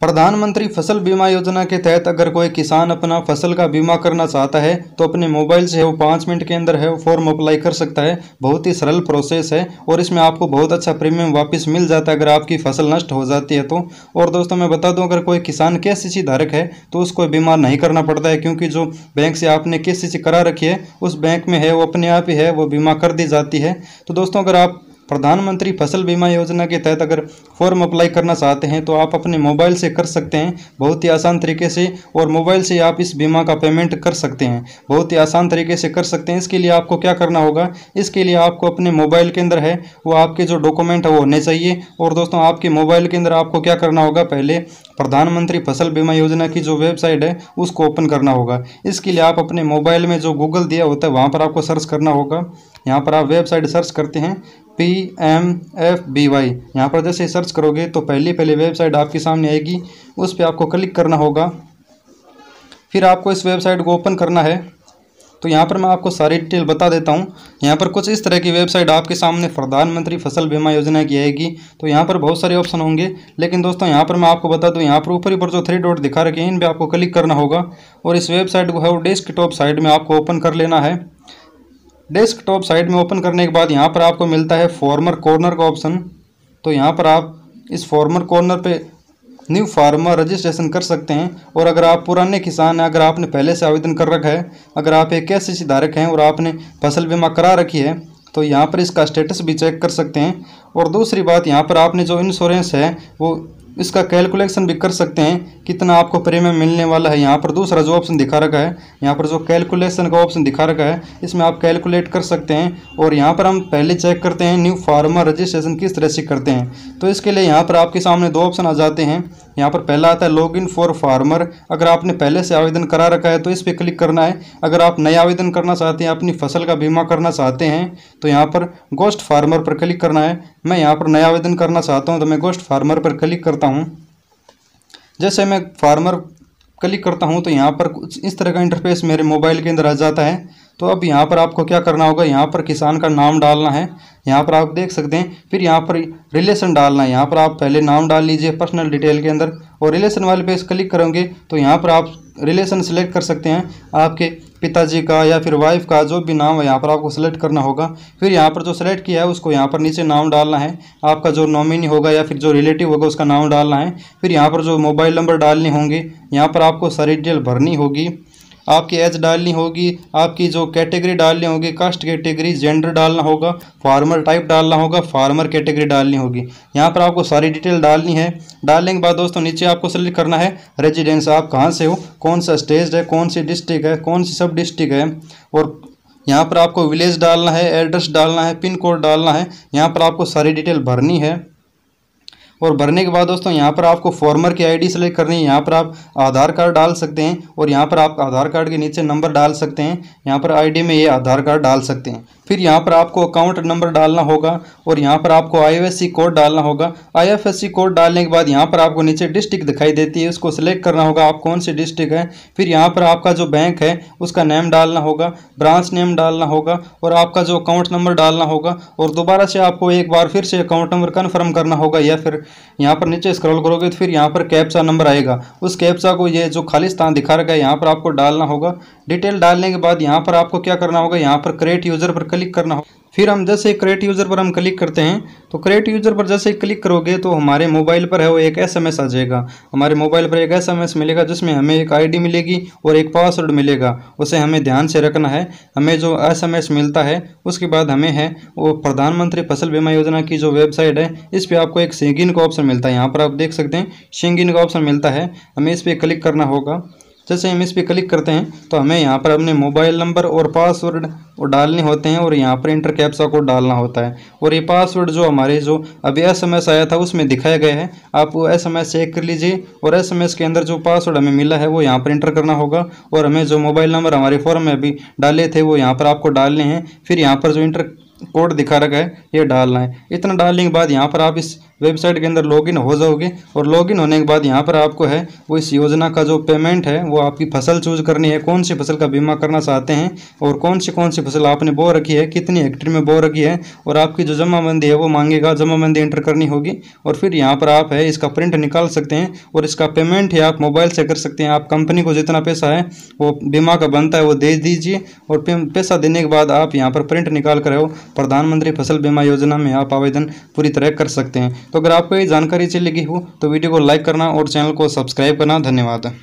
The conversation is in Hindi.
प्रधानमंत्री फसल बीमा योजना के तहत अगर कोई किसान अपना फसल का बीमा करना चाहता है तो अपने मोबाइल से वो पाँच मिनट के अंदर है वो फॉर्म अप्लाई कर सकता है बहुत ही सरल प्रोसेस है और इसमें आपको बहुत अच्छा प्रीमियम वापस मिल जाता है अगर आपकी फसल नष्ट हो जाती है तो और दोस्तों मैं बता दूँ अगर कोई किसान के सी धारक है तो उसको बीमा नहीं करना पड़ता है क्योंकि जो बैंक से आपने के सी करा रखी है उस बैंक में है वो अपने आप ही है वो बीमा कर दी जाती है तो दोस्तों अगर आप प्रधानमंत्री फसल बीमा योजना के तहत अगर फॉर्म अप्लाई करना चाहते हैं तो आप अपने मोबाइल से कर सकते हैं बहुत ही आसान तरीके से और मोबाइल से आप इस बीमा का पेमेंट कर सकते हैं बहुत ही आसान तरीके से कर सकते हैं इसके लिए आपको क्या करना होगा इसके लिए आपको अपने मोबाइल के अंदर है वो आपके जो डॉक्यूमेंट है वो होने चाहिए और दोस्तों आपके मोबाइल के अंदर आपको क्या करना होगा पहले प्रधानमंत्री फसल बीमा योजना की जो वेबसाइट है उसको ओपन करना होगा इसके लिए आप अपने मोबाइल में जो गूगल दिया होता है वहाँ पर आपको सर्च करना होगा यहाँ पर आप वेबसाइट सर्च करते हैं P M F B Y यहाँ पर जैसे सर्च करोगे तो पहली पहले वेबसाइट आपके सामने आएगी उस पर आपको क्लिक करना होगा फिर आपको इस वेबसाइट को ओपन करना है तो यहाँ पर मैं आपको सारी डिटेल बता देता हूँ यहाँ पर कुछ इस तरह की वेबसाइट आपके सामने प्रधानमंत्री फसल बीमा योजना की आएगी तो यहाँ पर बहुत सारे ऑप्शन होंगे लेकिन दोस्तों यहाँ पर मैं आपको बता दूँ यहाँ पर ऊपर ऊपर जो थ्री डॉट दिखा रखे हैं इन पर आपको क्लिक करना होगा और इस वेबसाइट को है वो डेस्क साइड में आपको ओपन कर लेना है डेस्कटॉप साइट में ओपन करने के बाद यहाँ पर आपको मिलता है फॉर्मर कॉर्नर का ऑप्शन तो यहाँ पर आप इस फॉर्मर कॉर्नर पे न्यू फार्मर रजिस्ट्रेशन कर सकते हैं और अगर आप पुराने किसान हैं अगर आपने पहले से आवेदन कर रखा है अगर आप एक कैसे धारक हैं और आपने फसल बीमा करा रखी है तो यहाँ पर इसका स्टेटस भी चेक कर सकते हैं और दूसरी बात यहाँ पर आपने जो इंश्योरेंस है वो इसका कैलकुलेशन भी कर सकते हैं कितना आपको प्रीमियम मिलने वाला है यहाँ पर दूसरा जो ऑप्शन दिखा रखा है यहाँ पर जो कैलकुलेशन का ऑप्शन दिखा रखा है इसमें आप कैलकुलेट कर सकते हैं और यहाँ पर हम पहले चेक करते हैं न्यू फार्मर रजिस्ट्रेशन किस तरह से करते हैं तो इसके लिए यहाँ पर आपके सामने दो ऑप्शन आ जाते हैं यहाँ पर पहला आता है लॉग इन फॉर फार्मर अगर आपने पहले से आवेदन करा रखा है तो इस पर क्लिक करना है अगर आप नया आवेदन करना चाहते हैं अपनी फसल का बीमा करना चाहते हैं तो यहाँ पर गोस्ट फार्मर पर क्लिक करना है मैं यहाँ पर नया आवेदन करना चाहता हूँ तो मैं गोस्ट फार्मर पर क्लिक करता हूँ जैसे मैं फार्मर क्लिक करता हूँ तो यहाँ पर कुछ इस तरह का इंटरफेस मेरे मोबाइल के अंदर आ जाता है तो अब यहाँ पर आपको क्या करना होगा यहाँ पर किसान का नाम डालना है यहाँ पर आप देख सकते हैं फिर यहाँ पर रिलेशन डालना है यहाँ पर आप पहले नाम डाल लीजिए पर्सनल डिटेल के अंदर और रिलेशन वाले पे क्लिक करोगे तो यहाँ पर आप रिलेशन सेलेक्ट कर सकते हैं आपके पिताजी का या फिर वाइफ का जो भी नाम है यहाँ पर आपको सेलेक्ट करना होगा फिर यहाँ पर जो सेलेक्ट किया है उसको यहाँ पर नीचे नाम डालना है आपका जो नॉमिनी होगा या फिर जो रिलेटिव होगा उसका नाम डालना है फिर यहाँ पर जो मोबाइल नंबर डालने होंगे यहाँ पर आपको सारी डिटेल भरनी होगी आपकी एज डालनी होगी आपकी जो कैटेगरी डालनी होगी कास्ट कैटेगरी जेंडर डालना होगा फार्मर टाइप डालना होगा फार्मर कैटेगरी डालनी होगी यहाँ पर आपको सारी डिटेल डालनी है डालने के बाद दोस्तों नीचे आपको सेलेक्ट करना है रेजिडेंस आप कहाँ से हो कौन सा स्टेज है कौन सी डिस्ट्रिक्ट है कौन सी सब डिस्ट्रिक्ट है और यहाँ पर आपको विलेज डालना है एड्रेस डालना है पिन कोड डालना है यहाँ पर आपको सारी डिटेल भरनी है और भरने के बाद दोस्तों यहाँ पर आपको फॉर्मर की आईडी सेलेक्ट करनी है यहाँ पर आप आधार कार्ड डाल सकते हैं और यहाँ पर आप आधार कार्ड के नीचे नंबर डाल सकते हैं यहाँ पर आईडी में ये आधार कार्ड डाल सकते हैं फिर यहाँ पर आपको अकाउंट नंबर डालना होगा और यहाँ पर आपको आई कोड डालना होगा आई कोड डालने के बाद यहाँ पर आपको नीचे डिस्ट्रिक्ट दिखाई देती है उसको सिलेक्ट करना होगा आप कौन सी डिस्ट्रिक्ट है फिर यहाँ पर आपका जो बैंक है उसका नेम डालना होगा ब्रांच नेम डालना होगा और आपका जो अकाउंट नंबर डालना होगा और दोबारा से आपको एक बार फिर से अकाउंट नंबर कन्फर्म करना होगा या फिर यहाँ पर नीचे स्क्रॉल करोगे तो फिर यहाँ पर कैप्चा नंबर आएगा उस कैप्चा को ये जो खालिस्तान दिखा रखा है यहाँ पर आपको डालना होगा डिटेल डालने के बाद यहाँ पर आपको क्या करना होगा यहाँ पर क्रेट यूज़र पर क्लिक करना हो फिर हम जैसे क्रेट यूज़र पर हम क्लिक करते हैं तो क्रेट यूज़र पर जैसे क्लिक करोगे तो हमारे मोबाइल पर है वो एक एसएमएस आ जाएगा हमारे मोबाइल पर एक एसएमएस मिलेगा जिसमें हमें एक आईडी मिलेगी और एक पासवर्ड मिलेगा उसे हमें ध्यान से रखना है हमें जो एसएमएस मिलता है उसके बाद हमें है वो प्रधानमंत्री फसल बीमा योजना की जो वेबसाइट है इस पर आपको एक सिंगिन का ऑप्शन मिलता है यहाँ पर आप देख सकते हैं सिंगिन का ऑप्शन मिलता है हमें इस पर क्लिक करना होगा जैसे हम इस पर क्लिक करते हैं तो हमें यहाँ पर अपने मोबाइल नंबर और पासवर्ड और डालने होते हैं और यहाँ पर इंटर कैप्सा कोड डालना होता है और ये पासवर्ड जो हमारे जो अभी एसएमएस आया था उसमें दिखाया गया है आप वो एसएमएस चेक कर लीजिए और एसएमएस के अंदर जो पासवर्ड हमें मिला है वो यहाँ पर इंटर करना होगा और हमें जो मोबाइल नंबर हमारे फॉर्म में अभी डाले थे वो यहाँ पर आपको डालने हैं फिर यहाँ पर जो इंटर कोड दिखा रखा है ये डालना है इतना डालने के बाद यहाँ पर आप इस वेबसाइट के अंदर लॉगिन हो जाओगे और लॉगिन होने के बाद यहाँ पर आपको है वो इस योजना का जो पेमेंट है वो आपकी फसल चूज करनी है कौन सी फसल का बीमा करना चाहते हैं और कौन सी कौन सी फसल आपने बो रखी है कितनी हेक्टेयर में बो रखी है और आपकी जो जमाबंदी है वो मांगेगा जमाबंदी एंटर करनी होगी और फिर यहाँ पर आप है इसका प्रिंट निकाल सकते हैं और इसका पेमेंट है आप मोबाइल से कर सकते हैं आप कंपनी को जितना पैसा है वो बीमा का बनता है वो दे दीजिए और पैसा देने के बाद आप यहाँ पर प्रिंट निकाल कर प्रधानमंत्री फसल बीमा योजना में आप आवेदन पूरी तरह कर सकते हैं तो अगर आपको ये जानकारी अच्छी लगी हो तो वीडियो को लाइक करना और चैनल को सब्सक्राइब करना धन्यवाद